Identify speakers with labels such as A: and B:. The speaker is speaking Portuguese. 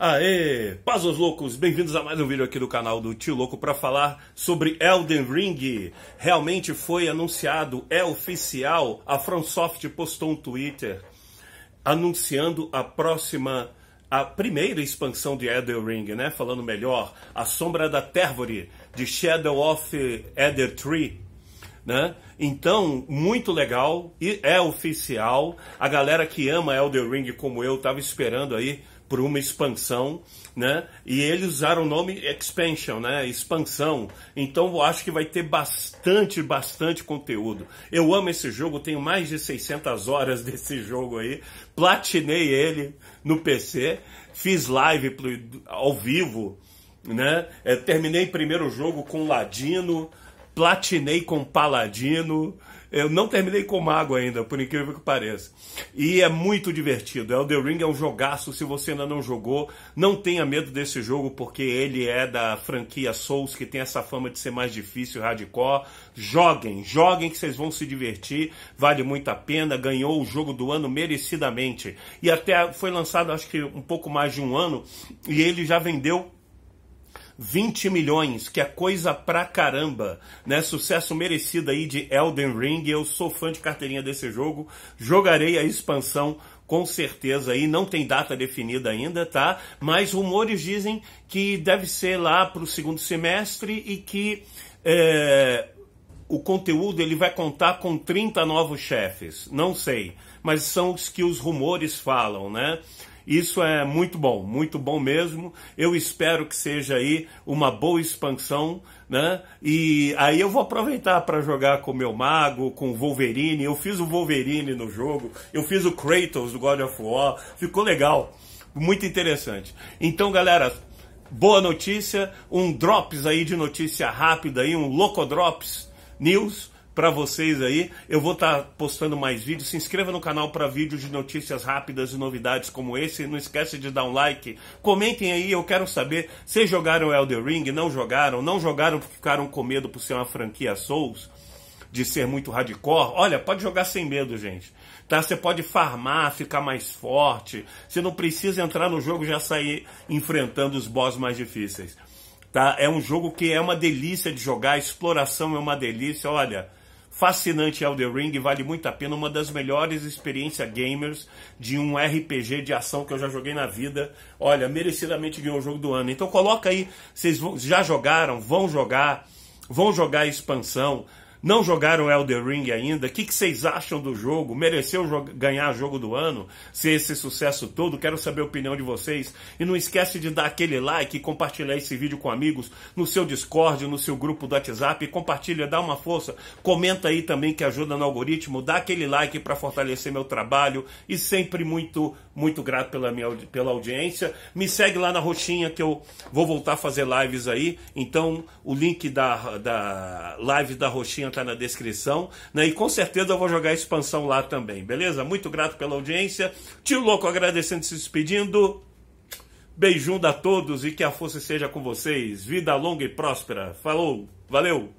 A: Aê! Paz aos loucos, bem-vindos a mais um vídeo aqui do canal do Tio Louco para falar sobre Elden Ring. Realmente foi anunciado, é oficial, a FromSoft postou um Twitter anunciando a próxima, a primeira expansão de Elden Ring, né? Falando melhor, A Sombra da Tervore, de Shadow of Elder Tree, né? Então, muito legal, e é oficial. A galera que ama Elden Ring como eu estava esperando aí por uma expansão, né? E eles usaram o nome expansion, né? Expansão. Então eu acho que vai ter bastante, bastante conteúdo. Eu amo esse jogo, tenho mais de 600 horas desse jogo aí. Platinei ele no PC, fiz live ao vivo, né? É, terminei primeiro jogo com Ladino platinei com Paladino. Eu não terminei com Mago ainda, por incrível que pareça. E é muito divertido. Elden Ring é um jogaço. Se você ainda não jogou, não tenha medo desse jogo, porque ele é da franquia Souls, que tem essa fama de ser mais difícil, hardcore. Joguem, joguem que vocês vão se divertir. Vale muito a pena. Ganhou o jogo do ano merecidamente. E até foi lançado, acho que um pouco mais de um ano, e ele já vendeu 20 milhões, que é coisa pra caramba, né? Sucesso merecido aí de Elden Ring. Eu sou fã de carteirinha desse jogo, jogarei a expansão com certeza aí, não tem data definida ainda, tá? Mas rumores dizem que deve ser lá pro segundo semestre e que é, o conteúdo ele vai contar com 30 novos chefes, não sei, mas são os que os rumores falam, né? Isso é muito bom, muito bom mesmo. Eu espero que seja aí uma boa expansão, né? E aí eu vou aproveitar para jogar com o meu mago, com o Wolverine. Eu fiz o Wolverine no jogo, eu fiz o Kratos do God of War, ficou legal. Muito interessante. Então, galera, boa notícia, um drops aí de notícia rápida aí, um Loco Drops News para vocês aí. Eu vou estar tá postando mais vídeos. Se inscreva no canal para vídeos de notícias rápidas e novidades como esse. Não esquece de dar um like. Comentem aí, eu quero saber. Vocês jogaram Elder Ring? Não jogaram? Não jogaram porque ficaram com medo por ser uma franquia Souls? De ser muito hardcore? Olha, pode jogar sem medo, gente tá? Você pode farmar, ficar mais forte. Você não precisa entrar no jogo e já sair enfrentando os boss mais difíceis, tá? É um jogo que é uma delícia de jogar, a exploração é uma delícia. Olha, Fascinante Elden Ring, vale muito a pena, uma das melhores experiências gamers de um RPG de ação que eu já joguei na vida. Olha, merecidamente ganhou o jogo do ano. Então coloca aí, vocês já jogaram, vão jogar, vão jogar a expansão não jogaram Elden Ring ainda. O que, que vocês acham do jogo? Mereceu ganhar jogo do ano? Ser esse sucesso todo? Quero saber a opinião de vocês. E não esquece de dar aquele like e compartilhar esse vídeo com amigos no seu Discord, no seu grupo do WhatsApp. Compartilha, dá uma força. Comenta aí também que ajuda no algoritmo. Dá aquele like para fortalecer meu trabalho. E sempre muito muito grato pela minha pela audiência. Me segue lá na Roxinha que eu vou voltar a fazer lives aí. Então, o link da, da live da Roxinha tá na descrição. Né? E com certeza eu vou jogar a expansão lá também, beleza? Muito grato pela audiência. Tio Louco agradecendo e se despedindo. Beijão a todos e que a força seja com vocês. Vida longa e próspera. Falou, valeu!